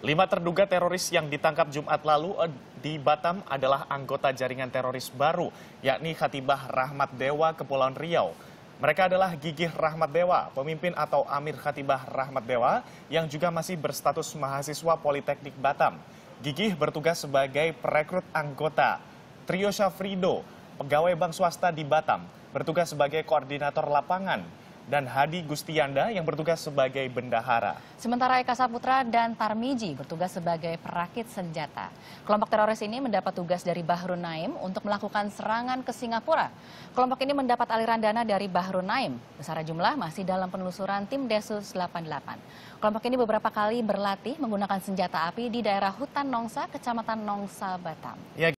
Lima terduga teroris yang ditangkap Jumat lalu eh, di Batam adalah anggota jaringan teroris baru, yakni Khatibah Rahmat Dewa Kepulauan Riau. Mereka adalah Gigih Rahmat Dewa, pemimpin atau Amir Khatibah Rahmat Dewa, yang juga masih berstatus mahasiswa Politeknik Batam. Gigih bertugas sebagai perekrut anggota. Trio Syafrido, pegawai bank swasta di Batam, bertugas sebagai koordinator lapangan dan Hadi Gustianda yang bertugas sebagai bendahara. Sementara Eka Saputra dan Tarmiji bertugas sebagai perakit senjata. Kelompok teroris ini mendapat tugas dari Bahru Naim untuk melakukan serangan ke Singapura. Kelompok ini mendapat aliran dana dari Bahru Naim. Besar jumlah masih dalam penelusuran tim Desus 88. Kelompok ini beberapa kali berlatih menggunakan senjata api di daerah hutan Nongsa, Kecamatan Nongsa, Batam. Ya.